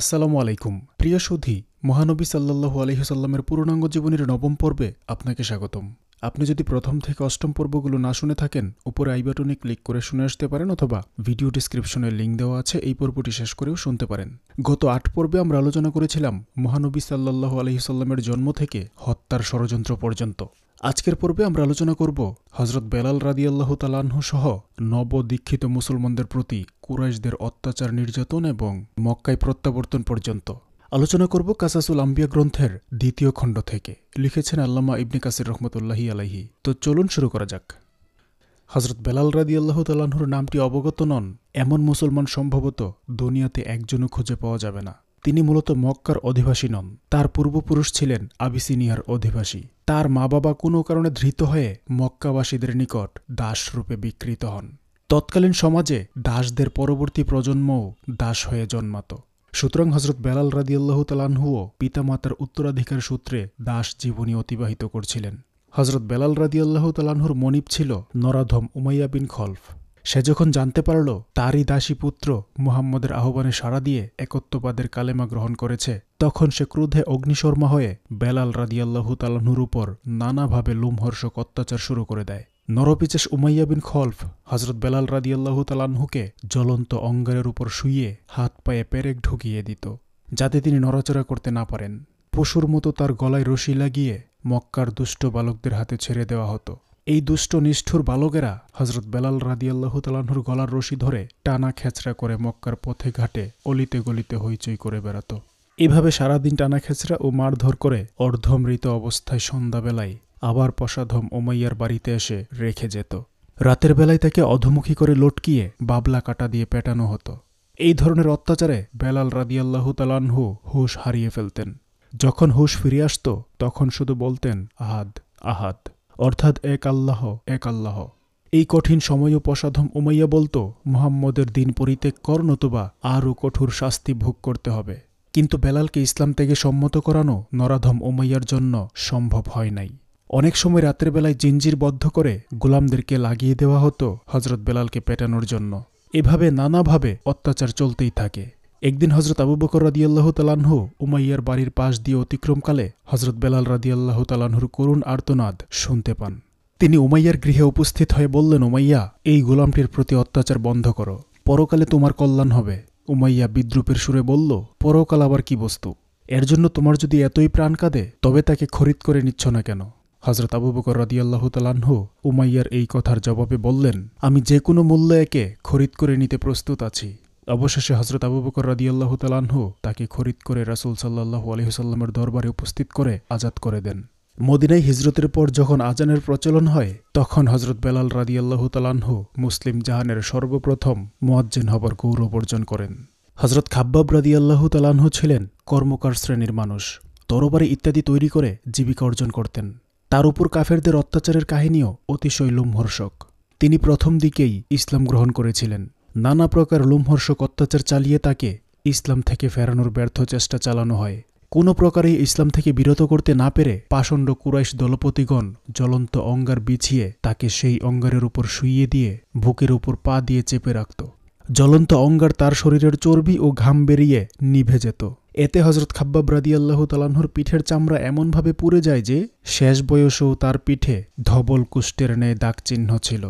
আসসালামু আলাইকুম প্রিয় সুধী মহানবী সাল্লাহু আলহিহসাল্লামের পূর্ণাঙ্গ জীবনের নবম পর্বে আপনাকে স্বাগতম আপনি যদি প্রথম থেকে অষ্টম পর্বগুলো না শুনে থাকেন উপরে আই বাটনে ক্লিক করে শুনে আসতে পারেন অথবা ভিডিও ডিসক্রিপশনের লিঙ্ক দেওয়া আছে এই পর্বটি শেষ করেও শুনতে পারেন গত আট পর্বে আমরা আলোচনা করেছিলাম মহানবী সাল্লাহু আলহিহসাল্লামের জন্ম থেকে হত্যার ষড়যন্ত্র পর্যন্ত আজকের পর্বে আমরা আলোচনা করব হজরত বেলাল রাদিয়াল্লাহ তালাহ সহ নবদীক্ষিত মুসলমানদের প্রতি কুরাইশদের অত্যাচার নির্যাতন এবং মক্কায় প্রত্যাবর্তন পর্যন্ত আলোচনা করব কাসাসুল আম্বিয়া গ্রন্থের দ্বিতীয় খণ্ড থেকে লিখেছেন আল্লামা ইবনে কাসির রহমতুল্লাহি আলাহি তো চলুন শুরু করা যাক হজরত বেলাল রাদি আল্লাহ তালাহুর নামটি অবগত নন এমন মুসলমান সম্ভবত দুনিয়াতে একজনও খুঁজে পাওয়া যাবে না তিনি মূলত মক্কার অধিবাসী নন তার পূর্বপুরুষ ছিলেন আবিসিনিয়ার অধিবাসী তার মা বাবা কোনো কারণে ধৃত হয়ে মক্কাবাসীদের নিকট দাসরূপে বিকৃত হন তৎকালীন সমাজে দাসদের পরবর্তী প্রজন্মও দাস হয়ে জন্মাত সুতরাং হজরত বেলাল রাদিয়াল্লাহ তালানহুও পিতামাতার উত্তরাধিকার সূত্রে দাস জীবনী অতিবাহিত করছিলেন হজরত বেলাল রাদিয়াল্লাহ তালানহুর মনিব ছিল নরাধম উমাইয়া বিন খলফ সে যখন জানতে পারল তারই দাসী পুত্র মুহাম্মদের আহ্বানে সাড়া দিয়ে একত্ববাদের কালেমা গ্রহণ করেছে তখন সে ক্রোধে অগ্নিশর্মা হয়ে বেলাল রাদিয়াল্লাহু তালাহুর উপর নানাভাবে লুমহর্ষক অত্যাচার শুরু করে দেয় নরপিচেস উমাইয়া বিন খলফ হজরত বেলাল রাদিয়াল্লাহু তালাহুকে জ্বলন্ত অঙ্গারের উপর শুইয়ে হাত পায়ে পেরেক ঢুকিয়ে দিত যাতে তিনি নড়াচড়া করতে না পারেন পশুর মতো তার গলায় রশি লাগিয়ে মক্কার দুষ্ট বালকদের হাতে ছেড়ে দেওয়া হতো এই দুষ্ট নিষ্ঠুর বালকেরা হজরত বেলাল রাদিয়াল্লাহু তালাহুর গলার রশি ধরে টানা খেচড়া করে মক্কার পথে ঘাটে অলিতে গলিতে হইচই করে বেড়াত এভাবে সারাদিন টানা খেচড়া ও মারধর করে অর্ধমৃত অবস্থায় সন্ধ্যাবেলায় আবার পশাধম ওমাইয়ার বাড়িতে এসে রেখে যেত রাতের বেলায় তাকে অধমুখী করে লটকিয়ে বাবলা কাটা দিয়ে পেটানো হতো এই ধরনের অত্যাচারে বেলাল রাদিয়াল্লাহু তালানহু হুশ হারিয়ে ফেলতেন যখন হুশ ফিরে আসত তখন শুধু বলতেন আহাদ আহাদ অর্থাৎ এক আল্লাহ এক আল্লাহ এই কঠিন সময়ও পসাধম উমাইয়া বলতো মোহাম্মদের দিন পরিত্যাগ কর নতুবা আরও কঠোর শাস্তি ভোগ করতে হবে কিন্তু বেলালকে ইসলাম থেকে সম্মত করানো নরাধম উমাইয়ার জন্য সম্ভব হয় নাই অনেক সময় রাতের বেলায় জিঞ্জির বদ্ধ করে গোলামদেরকে লাগিয়ে দেওয়া হতো হজরত বেলালকে পেটানোর জন্য এভাবে নানাভাবে অত্যাচার চলতেই থাকে একদিন হজরত আবু বকর রাদিয়াল্লাহ তালাহু উমাইয়ার বাড়ির পাশ দিয়ে অতিক্রমকালে হজরত বেলাল রাদিয়াল্লাহ তালাহুর করুণ আর্তনাদ শুনতে পান তিনি উমাইয়ার গৃহে উপস্থিত হয়ে বললেন উমাইয়া এই গোলামটির প্রতি অত্যাচার বন্ধ করো পরকালে তোমার কল্যাণ হবে উমাইয়া বিদ্রুপের সুরে বলল পরকাল আবার কি বস্তু এর জন্য তোমার যদি এতই প্রাণ কাঁদে তবে তাকে খরিদ করে নিচ্ছ না কেন হজরত আবু বকর রাদিয়াল্লাহ তালাহ উমাইয়ার এই কথার জবাবে বললেন আমি যে কোনো মূল্য একে খরিদ করে নিতে প্রস্তুত আছি অবশেষে হজরত আবু বকর রাদিয়াল্লাহ তালাহ তাকে খরিদ করে রাসুল সাল্লাহু আলহিহাল্লামের দরবারে উপস্থিত করে আজাদ করে দেন মদিনায় হিজরতের পর যখন আজানের প্রচলন হয় তখন হজরত বেলাল রাদিয়াল্লাহ তালানহু মুসলিম জাহানের সর্বপ্রথম মোয়াজ্জেন হবার গৌরব অর্জন করেন হজরত খাব্বাব রাদিয়াল্লাহ তালাহ ছিলেন কর্মকার শ্রেণীর মানুষ তরবারি ইত্যাদি তৈরি করে জীবিকা অর্জন করতেন তার উপর কাফেরদের অত্যাচারের কাহিনীও অতিশয় লোমহর্ষক তিনি প্রথম দিকেই ইসলাম গ্রহণ করেছিলেন নানা প্রকার লুমহর্ষক অত্যাচার চালিয়ে তাকে ইসলাম থেকে ফেরানোর ব্যর্থ চেষ্টা চালানো হয় কোনো প্রকারেই ইসলাম থেকে বিরত করতে না পেরে পাষণ্ড কুরাইশ দলপতিগণ জ্বলন্ত অঙ্গার বিছিয়ে তাকে সেই অঙ্গারের উপর শুইয়ে দিয়ে বুকের উপর পা দিয়ে চেপে রাখত জ্বলন্ত অঙ্গার তার শরীরের চর্বি ও ঘাম বেরিয়ে নিভে যেত এতে হজরত খাব্বাব রাদিয়াল্লাহ তালাহর পিঠের চামড়া এমনভাবে পুড়ে যায় যে শেষ বয়সেও তার পিঠে ধবল কুষ্টের ন্যায় দাগ চিহ্ন ছিল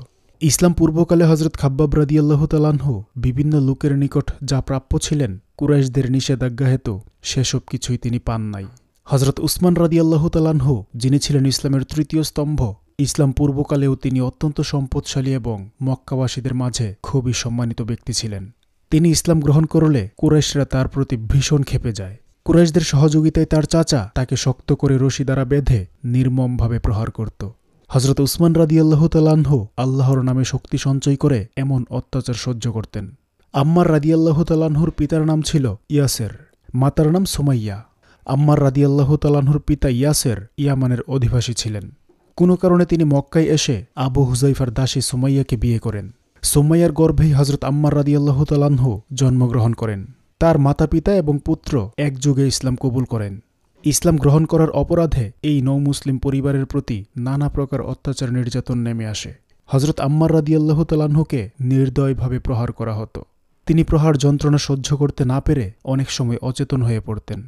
ইসলাম পূর্বকালে হজরত খাব্বাব রাদিয়াল্লাহ তালাহ বিভিন্ন লোকের নিকট যা প্রাপ্য ছিলেন কুরাইশদের নিষেধাজ্ঞা হেত সেসব কিছুই তিনি পান নাই হজরত উসমান রাদিয়াল্লাহ তালাহ যিনি ছিলেন ইসলামের তৃতীয় স্তম্ভ ইসলাম পূর্বকালেও তিনি অত্যন্ত সম্পদশালী এবং মক্কাবাসীদের মাঝে খুবই সম্মানিত ব্যক্তি ছিলেন তিনি ইসলাম গ্রহণ করলে কুরাইশরা তার প্রতি ভীষণ খেপে যায় কুরাইশদের সহযোগিতায় তার চাচা তাকে শক্ত করে রশি দ্বারা বেঁধে নির্মমভাবে প্রহার করত হজরত উসমান রাদি আল্লাহ তালাহ আল্লাহর নামে শক্তি সঞ্চয় করে এমন অত্যাচার সহ্য করতেন আম্মার রাদি আল্লাহ তালাহুর পিতার নাম ছিল ইয়াসের মাতার নাম সোমাইয়া আম্মার রাদি আল্লাহ তালাহুর পিতা ইয়াসের ইয়ামানের অধিবাসী ছিলেন কোনো কারণে তিনি মক্কায় এসে আবু হুজাইফার দাসী সোমাইয়াকে বিয়ে করেন সোমাইয়ার গর্ভেই হজরত আম্মার রাদি আল্লাহ তালাহ জন্মগ্রহণ করেন তার মাতা পিতা এবং পুত্র একযোগে ইসলাম কবুল করেন ইসলাম গ্রহণ করার অপরাধে এই নৌ মুসলিম পরিবারের প্রতি নানা প্রকার অত্যাচার নির্যাতন নেমে আসে হজরত আম্মার রাদিয়াল্লাহ তালাহুকে নির্দয়ভাবে প্রহার করা হতো তিনি প্রহার যন্ত্রণা সহ্য করতে না পেরে অনেক সময় অচেতন হয়ে পড়তেন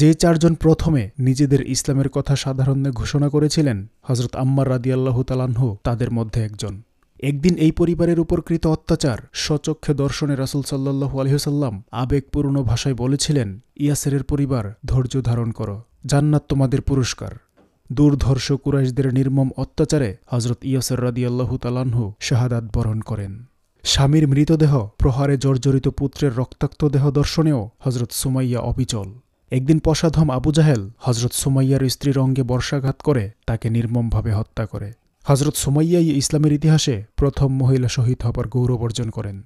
যে চারজন প্রথমে নিজেদের ইসলামের কথা সাধারণে ঘোষণা করেছিলেন হজরত আম্মার রাদিয়াল্লাহ তালাহু তাদের মধ্যে একজন একদিন এই পরিবারের উপর কৃত অত্যাচার সচক্ষে দর্শনে রাসুল সাল্লাহু আলহিহসাল্লাম আবেগপূর্ণ ভাষায় বলেছিলেন ইয়াসেরের পরিবার ধৈর্য ধারণ করো জান্নাত তোমাদের পুরস্কার দুর্ধর্ষ কুরাইশদের নির্মম অত্যাচারে হজরত ইয়াসের রাদি আল্লাহু তালাহু শাহাদাত বরণ করেন স্বামীর মৃতদেহ প্রহারে জর্জরিত পুত্রের রক্তাক্ত দেহ দর্শনেও হজরত সুমাইয়া অবিচল একদিন পশাধম আবু জাহেল হজরত সুমাইয়ার স্ত্রীর অঙ্গে বর্ষাঘাত করে তাকে নির্মমভাবে হত্যা করে হজরত সুমাইয়াই ইসলামের ইতিহাসে প্রথম মহিলা শহীদ হবার গৌরব অর্জন করেন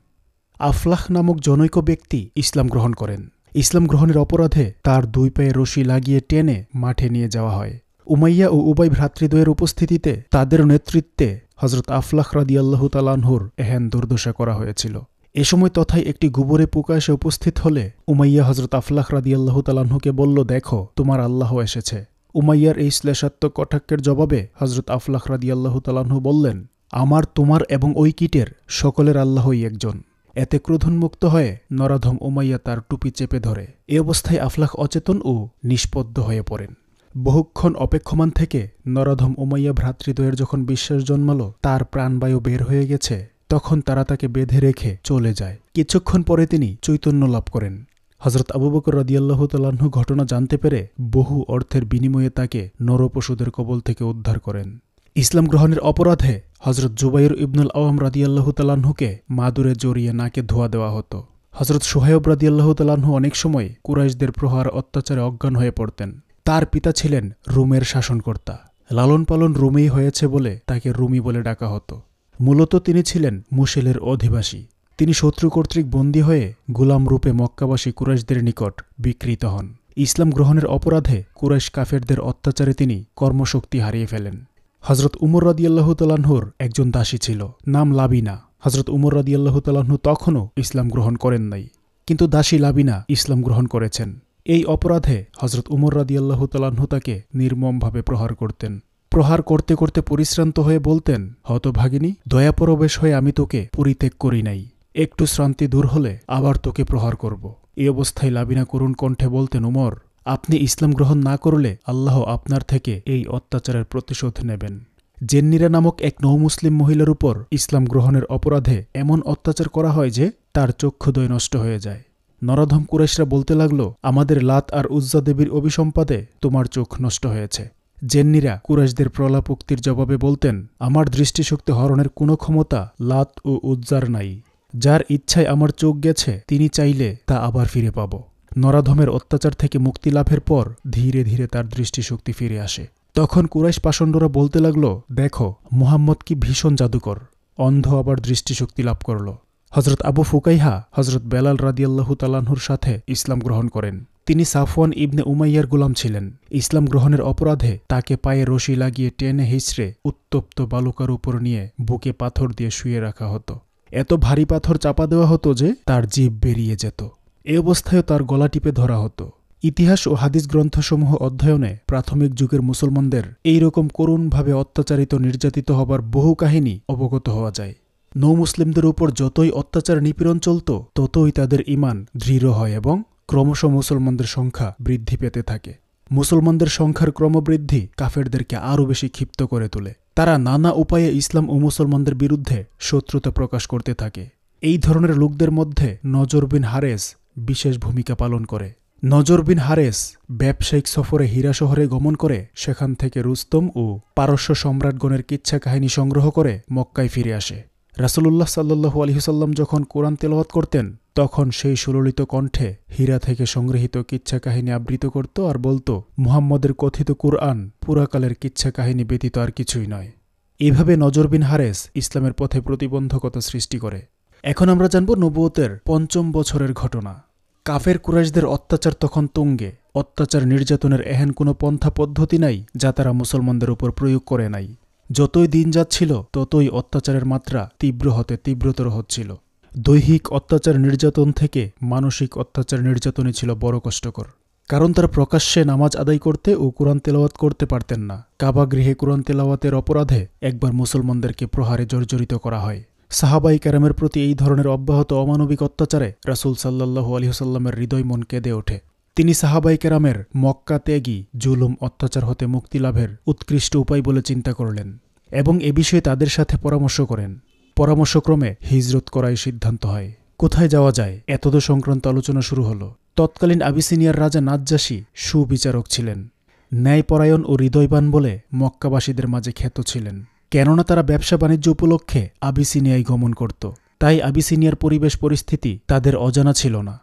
আফলাহ নামক জনৈক ব্যক্তি ইসলাম গ্রহণ করেন ইসলাম গ্রহণের অপরাধে তার দুই পায়ে রশি লাগিয়ে টেনে মাঠে নিয়ে যাওয়া হয় উমাইয়া ও উবাই ভ্রাতৃদ্বয়ের উপস্থিতিতে তাদের নেতৃত্বে হজরত আফলাহ রাদিয়াল্লাহু তালানহুর এহেন দুর্দশা করা হয়েছিল এ সময় তথায় একটি গুবরে পোকা এসে উপস্থিত হলে উমাইয়া হজরত আফলাহ রাদিয়াল্লাহু তালানহুকে বলল দেখো তোমার আল্লাহ এসেছে উমাইয়ার এই শ্লেষাত্মক কটাক্যের জবাবে হজরত আফলাখ রাদিয়াল্লাহু তালাহু বললেন আমার তোমার এবং ওই কিটের সকলের আল্লাহই একজন এতে ক্রোধনমুক্ত হয়ে নরাধম উমাইয়া তার টুপি চেপে ধরে এ অবস্থায় আফলাখ অচেতন ও নিষ্পদ্ধ হয়ে পড়েন বহুক্ষণ অপেক্ষমান থেকে নরাধম উমাইয়া ভ্রাতৃদ্বয়ের যখন বিশ্বাস জন্মাল তার প্রাণবায়ু বের হয়ে গেছে তখন তারা তাকে বেঁধে রেখে চলে যায় কিছুক্ষণ পরে তিনি চৈতন্য লাভ করেন হজরত আবু বকর রদিয়াল্লাহ তালাহু ঘটনা জানতে পেরে বহু অর্থের বিনিময়ে তাকে নরপশুদের কবল থেকে উদ্ধার করেন ইসলাম গ্রহণের অপরাধে হজরত জুবাইর ইবনুল আওয়াম রাদিয়াল্লাহ তালাহুকে মাদুরে জড়িয়ে নাকে ধোয়া দেওয়া হতো হজরত সোহেব রাদিয়াল্লাহ তালাহু অনেক সময় কুরাইশদের প্রহার অত্যাচারে অজ্ঞান হয়ে পড়তেন তার পিতা ছিলেন রুমের শাসনকর্তা লালন পালন রুমেই হয়েছে বলে তাকে রুমি বলে ডাকা হতো মূলত তিনি ছিলেন মুশেলের অধিবাসী তিনি শত্রু কর্তৃক বন্দী হয়ে গুলাম রূপে মক্কাবাসী কুরাইশদের নিকট বিকৃত হন ইসলাম গ্রহণের অপরাধে কুরাইশ কাফেরদের অত্যাচারে তিনি কর্মশক্তি হারিয়ে ফেলেন হজরত উমর রদিয়াল্লাহতালাহুর একজন দাসী ছিল নাম লাবিনা হজরত উমর রদিয়াল্লাহতালাহু তখনও ইসলাম গ্রহণ করেন নাই কিন্তু দাসী লাবিনা ইসলাম গ্রহণ করেছেন এই অপরাধে হজরত উমর রদিয়াল্লাহতালাহু তাকে নির্মমভাবে প্রহার করতেন প্রহার করতে করতে পরিশ্রান্ত হয়ে বলতেন হতভাগিনী দয়াপরবেশ হয়ে আমি তোকে পরিত্যাগ করি নাই একটু শ্রান্তি দূর হলে আবার তোকে প্রহার করব এই অবস্থায় লাবিনা করুণ কণ্ঠে বলতেন উমর আপনি ইসলাম গ্রহণ না করলে আল্লাহ আপনার থেকে এই অত্যাচারের প্রতিশোধ নেবেন জেন্নিরা নামক এক নৌমুসলিম মহিলার উপর ইসলাম গ্রহণের অপরাধে এমন অত্যাচার করা হয় যে তার চক্ষুদয় নষ্ট হয়ে যায় নরাধম কুরেশরা বলতে লাগল আমাদের লাত আর উজ্জা দেবীর অভিসম্পাদে তোমার চোখ নষ্ট হয়েছে জেন্নিরা কুরেশদের প্রলাপোক্তির জবাবে বলতেন আমার দৃষ্টিশক্তি হরণের কোনো ক্ষমতা লাত ও উজ্জার নাই যার ইচ্ছায় আমার চোখ গেছে তিনি চাইলে তা আবার ফিরে পাব নরাধমের অত্যাচার থেকে মুক্তি লাভের পর ধীরে ধীরে তার দৃষ্টিশক্তি ফিরে আসে তখন কুরাইশ পাষণ্ডরা বলতে লাগল দেখো মুহাম্মদ কি ভীষণ জাদুকর অন্ধ আবার দৃষ্টিশক্তি লাভ করল হজরত আবু ফুকাইহা হজরত বেলাল রাদিয়াল্লাহু তালাহুর সাথে ইসলাম গ্রহণ করেন তিনি সাফওয়ান ইবনে উমাইয়ার গোলাম ছিলেন ইসলাম গ্রহণের অপরাধে তাকে পায়ে রশি লাগিয়ে টেনে হিচড়ে উত্তপ্ত বালুকার উপর নিয়ে বুকে পাথর দিয়ে শুয়ে রাখা হতো এত ভারী পাথর চাপা দেওয়া হতো যে তার জীব বেরিয়ে যেত এ অবস্থায় তার গলা টিপে ধরা হতো ইতিহাস ও হাদিস গ্রন্থসমূহ অধ্যয়নে প্রাথমিক যুগের মুসলমানদের এই রকম করুণভাবে অত্যাচারিত নির্যাতিত হবার বহু কাহিনী অবগত হওয়া যায় নৌ মুসলিমদের উপর যতই অত্যাচার নিপীড়ন চলত ততই তাদের ইমান দৃঢ় হয় এবং ক্রমশ মুসলমানদের সংখ্যা বৃদ্ধি পেতে থাকে মুসলমানদের সংখ্যার ক্রমবৃদ্ধি কাফেরদেরকে আরও বেশি ক্ষিপ্ত করে তোলে তারা নানা উপায়ে ইসলাম ও মুসলমানদের বিরুদ্ধে শত্রুতা প্রকাশ করতে থাকে এই ধরনের লোকদের মধ্যে নজর বিন হারেস বিশেষ ভূমিকা পালন করে নজর বিন হারেস ব্যবসায়িক সফরে হীরা শহরে গমন করে সেখান থেকে রুস্তম ও পারস্য সম্রাটগণের কিচ্ছা কাহিনী সংগ্রহ করে মক্কায় ফিরে আসে রাসুল্লাহ সাল্লু আলহিসাল্লাম যখন কোরআন তেলাওয়াত করতেন তখন সেই সুললিত কণ্ঠে হীরা থেকে সংগৃহীত কিচ্ছা কাহিনী আবৃত করত আর বলতো মুহাম্মদের কথিত কুরআন পুরাকালের কিচ্ছা কাহিনী ব্যতীত আর কিছুই নয় এভাবে নজরবিন হারেস ইসলামের পথে প্রতিবন্ধকতা সৃষ্টি করে এখন আমরা জানব নবুয়তের পঞ্চম বছরের ঘটনা কাফের কুরাইশদের অত্যাচার তখন তুঙ্গে অত্যাচার নির্যাতনের এহেন কোনো পন্থা পদ্ধতি নাই যা তারা মুসলমানদের উপর প্রয়োগ করে নাই যতই দিন যাচ্ছিল ততই অত্যাচারের মাত্রা তীব্র হতে তীব্রতর হচ্ছিল দৈহিক অত্যাচার নির্যাতন থেকে মানসিক অত্যাচার নির্যাতনই ছিল বড় কষ্টকর কারণ তারা প্রকাশ্যে নামাজ আদায় করতে ও কোরআন তেলাওয়াত করতে পারতেন না কাবা গৃহে কোরআন তেলাওয়াতের অপরাধে একবার মুসলমানদেরকে প্রহারে জর্জরিত করা হয় সাহাবাই ক্যারামের প্রতি এই ধরনের অব্যাহত অমানবিক অত্যাচারে রাসুল সাল্লাহ আলিহসাল্লামের হৃদয় মন কেঁদে ওঠে তিনি সাহাবাই ক্যারামের মক্কা ত্যাগী জুলুম অত্যাচার হতে মুক্তি লাভের উৎকৃষ্ট উপায় বলে চিন্তা করলেন এবং এ বিষয়ে তাদের সাথে পরামর্শ করেন পরামর্শক্রমে হিজরত করাই সিদ্ধান্ত হয় কোথায় যাওয়া যায় এতদ সংক্রান্ত আলোচনা শুরু হল তৎকালীন আবিসিনিয়ার রাজা নাজ্জাসী সুবিচারক ছিলেন ন্যায়পরায়ণ ও হৃদয়বান বলে মক্কাবাসীদের মাঝে খ্যাত ছিলেন কেননা তারা ব্যবসা বাণিজ্য উপলক্ষে আবিসিনিয়ায় গমন করত তাই আবিসিনিয়ার পরিবেশ পরিস্থিতি তাদের অজানা ছিল না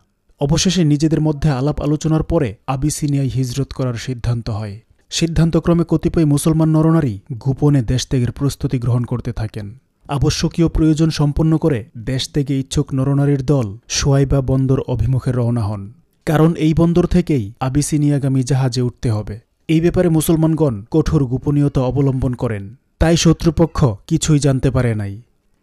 অবশেষে নিজেদের মধ্যে আলাপ আলোচনার পরে আবিসিনিয়ায় হিজরত করার সিদ্ধান্ত হয় সিদ্ধান্তক্রমে কতিপয় মুসলমান নরনারী গোপনে দেশত্যাগের প্রস্তুতি গ্রহণ করতে থাকেন আবশ্যকীয় প্রয়োজন সম্পন্ন করে দেশ থেকে ইচ্ছুক নরনারীর দল সোয়াইবা বন্দর অভিমুখে রওনা হন কারণ এই বন্দর থেকেই আবিসিনিয়াগামী জাহাজে উঠতে হবে এই ব্যাপারে মুসলমানগণ কঠোর গোপনীয়তা অবলম্বন করেন তাই শত্রুপক্ষ কিছুই জানতে পারে নাই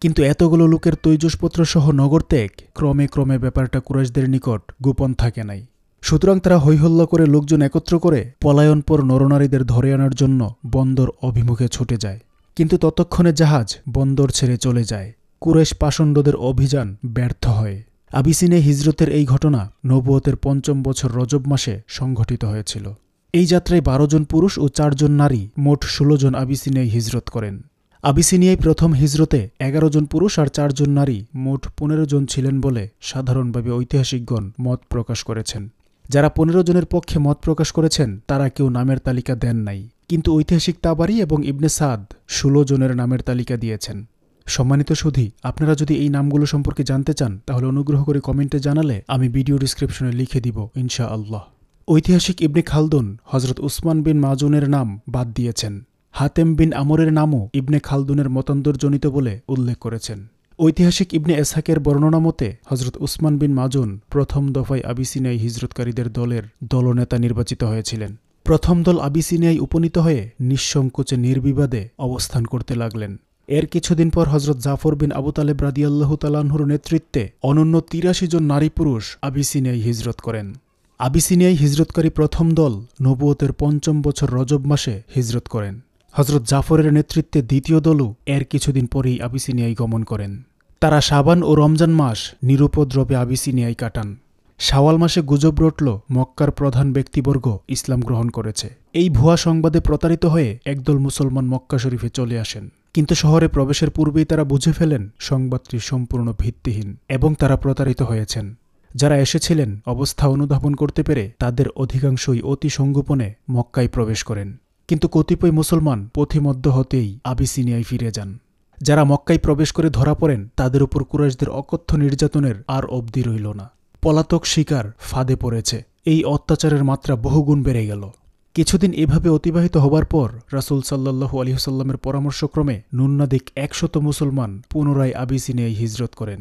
কিন্তু এতগুলো লোকের তৈজসপত্র সহ নগর ত্যাগ ক্রমে ক্রমে ব্যাপারটা কুরাশদের নিকট গোপন থাকে নাই সুতরাং তারা হৈহল্লা করে লোকজন একত্র করে পলায়নপর নরনারীদের ধরে আনার জন্য বন্দর অভিমুখে ছুটে যায় কিন্তু ততক্ষণে জাহাজ বন্দর ছেড়ে চলে যায় কুরেশ পাষণ্ডদের অভিযান ব্যর্থ হয় আবিসিনে হিজরতের এই ঘটনা নবুয়তের পঞ্চম বছর রজব মাসে সংঘটিত হয়েছিল এই যাত্রায় বারো জন পুরুষ ও চারজন নারী মোট ষোলো জন আবিসিনিয়ায় হিজরত করেন আবিসিনিয়ায় প্রথম হিজরতে এগারো জন পুরুষ আর চারজন নারী মোট পনেরো জন ছিলেন বলে সাধারণভাবে ঐতিহাসিকগণ মত প্রকাশ করেছেন যারা পনেরো জনের পক্ষে মত প্রকাশ করেছেন তারা কেউ নামের তালিকা দেন নাই কিন্তু ঐতিহাসিক তাবারি এবং ইবনে সাদ ষোলো জনের নামের তালিকা দিয়েছেন সম্মানিত সুধি আপনারা যদি এই নামগুলো সম্পর্কে জানতে চান তাহলে অনুগ্রহ করে কমেন্টে জানালে আমি ভিডিও ডিসক্রিপশনে লিখে দিব ইনশা আল্লাহ ঐতিহাসিক ইবনে খালদুন হজরত উসমান বিন মাজুনের নাম বাদ দিয়েছেন হাতেম বিন আমরের নামও ইবনে খালদুনের মতান্তরজনিত বলে উল্লেখ করেছেন ঐতিহাসিক ইবনে এসাকের বর্ণনা মতে হজরত উসমান বিন মাজুন প্রথম দফায় আবিসিনাই হিজরতকারীদের দলের দলনেতা নির্বাচিত হয়েছিলেন প্রথম দল আবিসিনিয়ায় উপনীত হয়ে নিঃসংকোচে নির্বিবাদে অবস্থান করতে লাগলেন এর কিছুদিন পর হজরত জাফর বিন আবু তালেব তালাহুর নেতৃত্বে অনন্য তিরাশি জন নারী পুরুষ আবিসিনিয়ায় হিজরত করেন আবিসিনিয়ায় হিজরতকারী প্রথম দল নবুয়তের পঞ্চম বছর রজব মাসে হিজরত করেন হজরত জাফরের নেতৃত্বে দ্বিতীয় দলও এর কিছুদিন পরেই আবিসিনিয়ায় গমন করেন তারা সাবান ও রমজান মাস নিরুপদ্রবে আবিসিনিয়ায় কাটান শাওয়াল মাসে গুজব রটল মক্কার প্রধান ব্যক্তিবর্গ ইসলাম গ্রহণ করেছে এই ভুয়া সংবাদে প্রতারিত হয়ে একদল মুসলমান মক্কা শরীফে চলে আসেন কিন্তু শহরে প্রবেশের পূর্বেই তারা বুঝে ফেলেন সংবাদটি সম্পূর্ণ ভিত্তিহীন এবং তারা প্রতারিত হয়েছেন যারা এসেছিলেন অবস্থা অনুধাবন করতে পেরে তাদের অধিকাংশই অতি সংগোপনে মক্কায় প্রবেশ করেন কিন্তু কতিপয় মুসলমান পথিমধ্য হতেই আবিসিনিয়ায় ফিরে যান যারা মক্কায় প্রবেশ করে ধরা পড়েন তাদের উপর কুরাইশদের অকথ্য নির্যাতনের আর অবধি রইল না পলাতক শিকার ফাঁদে পড়েছে এই অত্যাচারের মাত্রা বহুগুণ বেড়ে গেল কিছুদিন এভাবে অতিবাহিত হবার পর রাসুল সাল্লাহু আলিহসাল্লামের পরামর্শক্রমে নুন্নাদিক একশত মুসলমান পুনরায় নিয়ে হিজরত করেন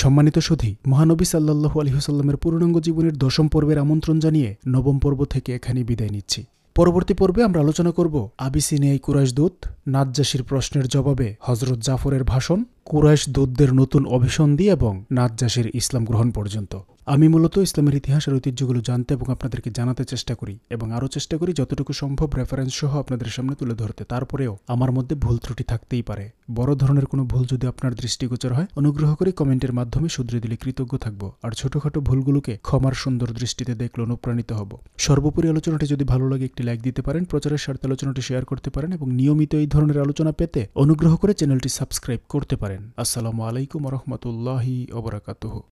সম্মানিত সুধী মহানবী সাল্লাহু আলিহসাল্লামের পূর্ণাঙ্গ জীবনের দশম পর্বের আমন্ত্রণ জানিয়ে নবম পর্ব থেকে এখানেই বিদায় নিচ্ছি পরবর্তী পর্বে আমরা আলোচনা করব আবিসিনিয়াই কুরাইশদূত নাজ্জাসির প্রশ্নের জবাবে হজরত জাফরের ভাষণ কুরাইশ দুধদের নতুন অভিসন্ধি এবং নাজ্জাসের ইসলাম গ্রহণ পর্যন্ত আমি মূলত ইসলামের ইতিহাসের ঐতিহ্যগুলো জানতে এবং আপনাদেরকে জানাতে চেষ্টা করি এবং আরও চেষ্টা করি যতটুকু সম্ভব রেফারেন্স সহ আপনাদের সামনে তুলে ধরতে তারপরেও আমার মধ্যে ভুল ত্রুটি থাকতেই পারে বড় ধরনের কোনো ভুল যদি আপনার দৃষ্টিগোচর হয় অনুগ্রহ করে কমেন্টের মাধ্যমে শুধরে দিলে কৃতজ্ঞ থাকবো আর ছোটখাটো ভুলগুলোকে ক্ষমার সুন্দর দৃষ্টিতে দেখলে অনুপ্রাণিত হব সর্বোপরি আলোচনাটি যদি ভালো লাগে একটি লাইক দিতে পারেন প্রচারের স্বার্থে আলোচনাটি শেয়ার করতে পারেন এবং নিয়মিত এই ধরনের আলোচনা পেতে অনুগ্রহ করে চ্যানেলটি সাবস্ক্রাইব করতে পারেন করেন আসসালামু আলাইকুম রহমতুল্লাহি অবরাকাতুহ